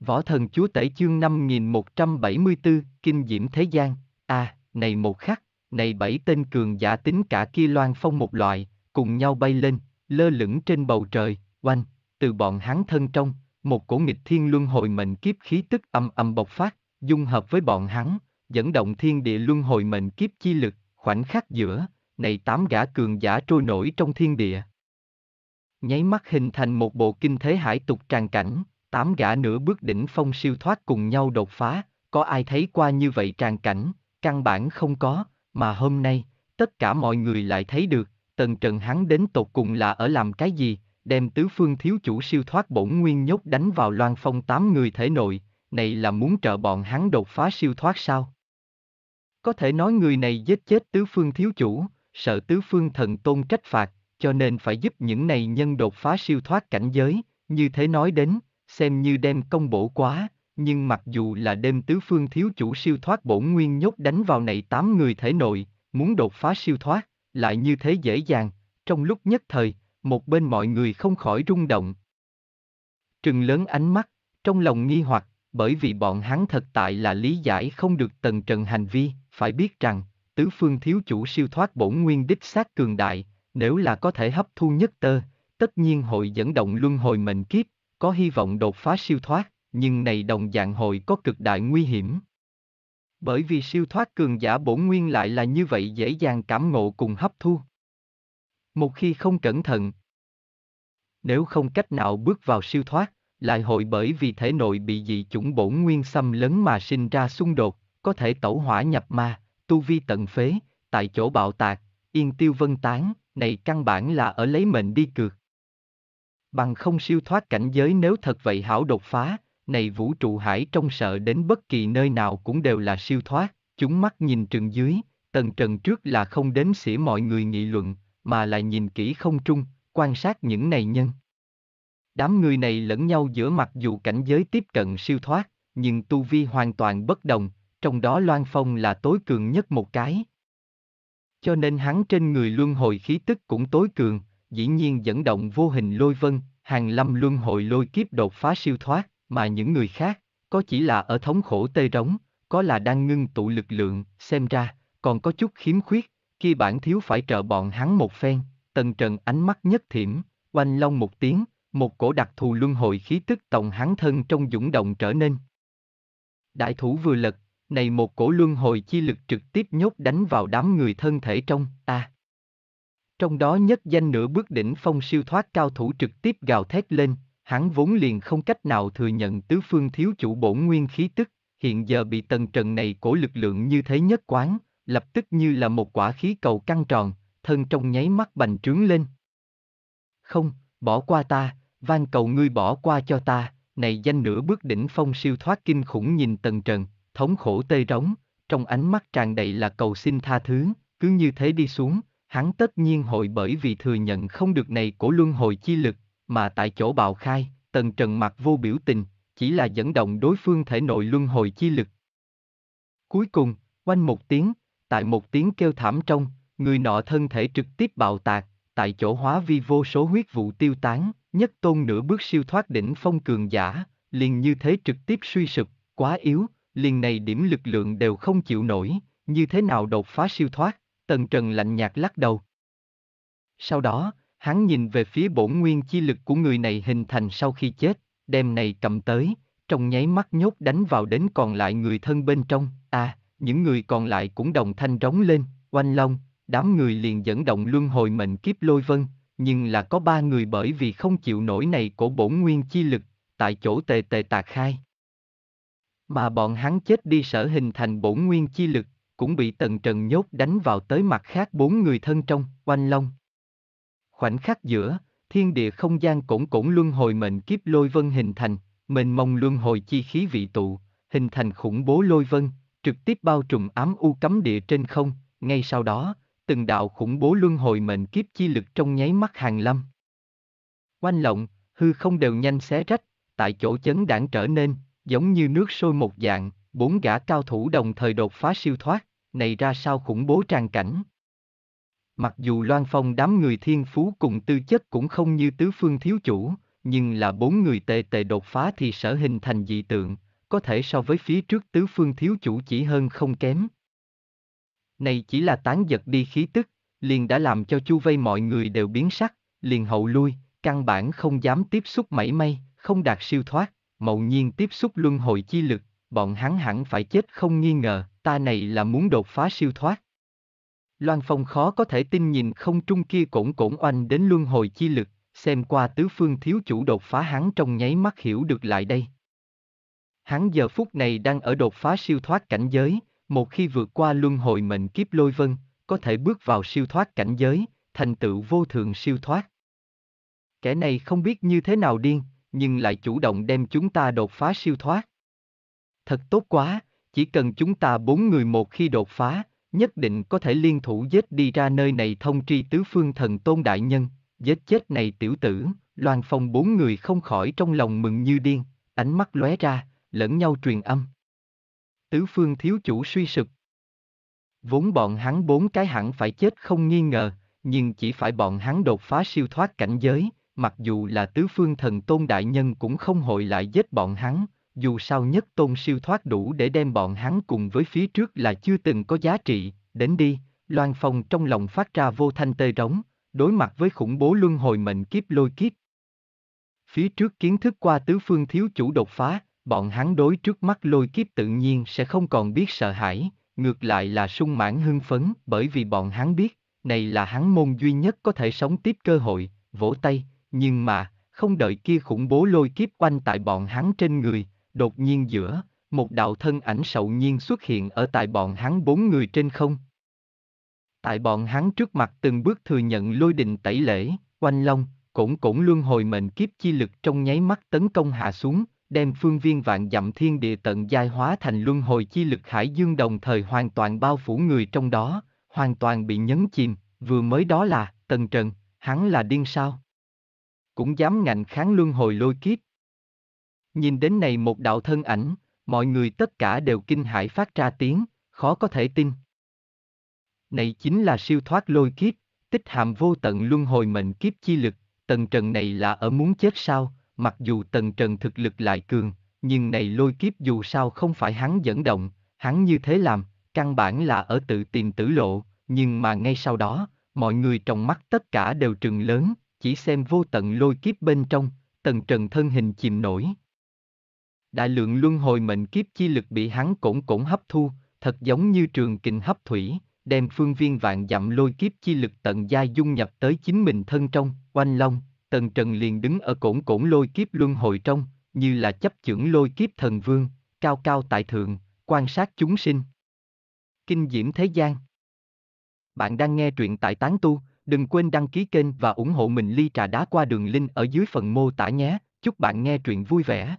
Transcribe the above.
Võ thần chúa tể chương 5174, kinh diễm thế gian, à, này một khắc, này bảy tên cường giả tính cả kia loan phong một loại, cùng nhau bay lên, lơ lửng trên bầu trời, oanh, từ bọn hắn thân trong, một cổ nghịch thiên luân hồi mệnh kiếp khí tức âm âm bộc phát, dung hợp với bọn hắn, dẫn động thiên địa luân hồi mệnh kiếp chi lực, khoảnh khắc giữa, này tám gã cường giả trôi nổi trong thiên địa. Nháy mắt hình thành một bộ kinh thế hải tục tràn cảnh, tám gã nửa bước đỉnh phong siêu thoát cùng nhau đột phá, có ai thấy qua như vậy tràn cảnh, căn bản không có, mà hôm nay, tất cả mọi người lại thấy được, tần trần hắn đến tột cùng là ở làm cái gì, đem tứ phương thiếu chủ siêu thoát bổn nguyên nhốt đánh vào loan phong tám người thể nội, này là muốn trợ bọn hắn đột phá siêu thoát sao? Có thể nói người này giết chết tứ phương thiếu chủ, sợ tứ phương thần tôn trách phạt, cho nên phải giúp những này nhân đột phá siêu thoát cảnh giới, như thế nói đến, xem như đem công bổ quá, nhưng mặc dù là đêm tứ phương thiếu chủ siêu thoát bổn nguyên nhốt đánh vào này tám người thể nội, muốn đột phá siêu thoát, lại như thế dễ dàng, trong lúc nhất thời, một bên mọi người không khỏi rung động. Trừng lớn ánh mắt, trong lòng nghi hoặc, bởi vì bọn hắn thật tại là lý giải không được tần trần hành vi, phải biết rằng, tứ phương thiếu chủ siêu thoát bổn nguyên đích xác cường đại, nếu là có thể hấp thu nhất tơ, tất nhiên hội dẫn động luân hồi mệnh kiếp, có hy vọng đột phá siêu thoát, nhưng này đồng dạng hội có cực đại nguy hiểm. Bởi vì siêu thoát cường giả bổn nguyên lại là như vậy dễ dàng cảm ngộ cùng hấp thu. Một khi không cẩn thận, nếu không cách nào bước vào siêu thoát, lại hội bởi vì thể nội bị dị chủng bổn nguyên xâm lấn mà sinh ra xung đột, có thể tẩu hỏa nhập ma, tu vi tận phế, tại chỗ bạo tạc, yên tiêu vân tán, này căn bản là ở lấy mệnh đi cược bằng không siêu thoát cảnh giới nếu thật vậy hảo đột phá, này vũ trụ hải trong sợ đến bất kỳ nơi nào cũng đều là siêu thoát, chúng mắt nhìn trần dưới, tần trần trước là không đến xỉa mọi người nghị luận, mà lại nhìn kỹ không trung, quan sát những này nhân. Đám người này lẫn nhau giữa mặc dù cảnh giới tiếp cận siêu thoát, nhưng tu vi hoàn toàn bất đồng, trong đó Loan Phong là tối cường nhất một cái. Cho nên hắn trên người luân hồi khí tức cũng tối cường, dĩ nhiên dẫn động vô hình lôi vân, hàng lâm luân hội lôi kiếp đột phá siêu thoát, mà những người khác, có chỉ là ở thống khổ tê rống, có là đang ngưng tụ lực lượng, xem ra, còn có chút khiếm khuyết, khi bản thiếu phải trợ bọn hắn một phen, tần trần ánh mắt nhất thiểm, oanh long một tiếng, một cổ đặc thù luân hồi khí tức tổng hắn thân trong dũng động trở nên. Đại thủ vừa lật, này một cổ luân hồi chi lực trực tiếp nhốt đánh vào đám người thân thể trong, a À, trong đó nhất danh nửa bước đỉnh phong siêu thoát cao thủ trực tiếp gào thét lên, hắn vốn liền không cách nào thừa nhận tứ phương thiếu chủ bổn nguyên khí tức, hiện giờ bị tần trần này cổ lực lượng như thế nhất quán, lập tức như là một quả khí cầu căng tròn, thân trong nháy mắt bành trướng lên. Không, bỏ qua ta, van cầu ngươi bỏ qua cho ta, này danh nửa bước đỉnh phong siêu thoát kinh khủng nhìn tần trần, thống khổ tê rống, trong ánh mắt tràn đầy là cầu xin tha thứ, cứ như thế đi xuống, hắn tất nhiên hội bởi vì thừa nhận không được này cổ luân hồi chi lực, mà tại chỗ bào khai, tần trần mặt vô biểu tình, chỉ là dẫn động đối phương thể nội luân hồi chi lực. Cuối cùng, quanh một tiếng, tại một tiếng kêu thảm trong, người nọ thân thể trực tiếp bạo tạc, tại chỗ hóa vi vô số huyết vụ tiêu tán, nhất tôn nửa bước siêu thoát đỉnh phong cường giả, liền như thế trực tiếp suy sụp, quá yếu, liền này điểm lực lượng đều không chịu nổi, như thế nào đột phá siêu thoát. Tần Trần lạnh nhạt lắc đầu. Sau đó, hắn nhìn về phía bổn nguyên chi lực của người này hình thành sau khi chết, đem này cầm tới, trong nháy mắt nhốt đánh vào đến còn lại người thân bên trong, à, những người còn lại cũng đồng thanh rống lên, oanh long, đám người liền dẫn động luân hồi mệnh kiếp lôi vân, nhưng là có ba người bởi vì không chịu nổi này của bổn nguyên chi lực, tại chỗ tề tề tạc khai. Mà bọn hắn chết đi sở hình thành bổn nguyên chi lực, cũng bị tần trần nhốt đánh vào tới mặt khác bốn người thân trong, oanh long. Khoảnh khắc giữa, thiên địa không gian cổn cổn luân hồi mệnh kiếp lôi vân hình thành, mênh mông luân hồi chi khí vị tụ, hình thành khủng bố lôi vân, trực tiếp bao trùm ám u cấm địa trên không, ngay sau đó, từng đạo khủng bố luân hồi mệnh kiếp chi lực trong nháy mắt hàng lâm. Oanh lộng, hư không đều nhanh xé rách, tại chỗ chấn đảng trở nên, giống như nước sôi một dạng, bốn gã cao thủ đồng thời đột phá siêu thoát, này ra sao khủng bố tràn cảnh. Mặc dù Loan Phong đám người thiên phú cùng tư chất cũng không như tứ phương thiếu chủ, nhưng là bốn người tề tề đột phá thì sở hình thành dị tượng, có thể so với phía trước tứ phương thiếu chủ chỉ hơn không kém. Này chỉ là tán giật đi khí tức, liền đã làm cho chu vây mọi người đều biến sắc, liền hậu lui, căn bản không dám tiếp xúc mảy may, không đạt siêu thoát, mậu nhiên tiếp xúc luân hồi chi lực, bọn hắn hẳn phải chết không nghi ngờ, ta này là muốn đột phá siêu thoát. Loan Phong khó có thể tin nhìn không trung kia cổn cổn oanh đến luân hồi chi lực, xem qua tứ phương thiếu chủ đột phá hắn trong nháy mắt hiểu được lại đây. Hắn giờ phút này đang ở đột phá siêu thoát cảnh giới, một khi vượt qua luân hồi mệnh kiếp lôi vân, có thể bước vào siêu thoát cảnh giới, thành tựu vô thường siêu thoát. Kẻ này không biết như thế nào điên, nhưng lại chủ động đem chúng ta đột phá siêu thoát. Thật tốt quá, chỉ cần chúng ta bốn người một khi đột phá, nhất định có thể liên thủ giết đi ra nơi này thông tri tứ phương thần tôn đại nhân, giết chết này tiểu tử, loan phong bốn người không khỏi trong lòng mừng như điên, ánh mắt lóe ra, lẫn nhau truyền âm. Tứ phương thiếu chủ suy sụp. Vốn bọn hắn bốn cái hẳn phải chết không nghi ngờ, nhưng chỉ phải bọn hắn đột phá siêu thoát cảnh giới, mặc dù là tứ phương thần tôn đại nhân cũng không hội lại giết bọn hắn, dù sao nhất tôn siêu thoát đủ để đem bọn hắn cùng với phía trước là chưa từng có giá trị, đến đi, Loan Phong trong lòng phát ra vô thanh tê rống, đối mặt với khủng bố luân hồi mệnh kiếp lôi kiếp. Phía trước kiến thức qua tứ phương thiếu chủ đột phá, bọn hắn đối trước mắt lôi kiếp tự nhiên sẽ không còn biết sợ hãi, ngược lại là sung mãn hưng phấn bởi vì bọn hắn biết, này là hắn môn duy nhất có thể sống tiếp cơ hội, vỗ tay, nhưng mà, không đợi kia khủng bố lôi kiếp quanh tại bọn hắn trên người, đột nhiên giữa, một đạo thân ảnh sậu nhiên xuất hiện ở tại bọn hắn bốn người trên không. Tại bọn hắn trước mặt từng bước thừa nhận lôi đình tẩy lễ, oanh long, cổn cổn luân hồi mệnh kiếp chi lực trong nháy mắt tấn công hạ xuống, đem phương viên vạn dặm thiên địa tận giai hóa thành luân hồi chi lực hải dương đồng thời hoàn toàn bao phủ người trong đó, hoàn toàn bị nhấn chìm, vừa mới đó là, tần trần, hắn là điên sao. Cũng dám ngạnh kháng luân hồi lôi kiếp, Nhìn đến này một đạo thân ảnh, mọi người tất cả đều kinh hãi phát ra tiếng, khó có thể tin. Này chính là siêu thoát lôi kiếp, tích hàm vô tận luân hồi mệnh kiếp chi lực, tầng trần này là ở muốn chết sao, mặc dù tầng trần thực lực lại cường, nhưng này lôi kiếp dù sao không phải hắn dẫn động, hắn như thế làm, căn bản là ở tự tìm tử lộ, nhưng mà ngay sau đó, mọi người trong mắt tất cả đều trừng lớn, chỉ xem vô tận lôi kiếp bên trong, tầng trần thân hình chìm nổi, đại lượng luân hồi mệnh kiếp chi lực bị hắn cổn cổn hấp thu, thật giống như trường kình hấp thủy, đem phương viên vạn dặm lôi kiếp chi lực tận gia dung nhập tới chính mình thân trong, quanh long, tần trần liền đứng ở cổn cổn lôi kiếp luân hồi trong, như là chấp chưởng lôi kiếp thần vương, cao cao tại thượng, quan sát chúng sinh. Kinh diễm thế gian Bạn đang nghe truyện tại Tán Tu, đừng quên đăng ký kênh và ủng hộ mình ly trà đá qua đường link ở dưới phần mô tả nhé, chúc bạn nghe truyện vui vẻ.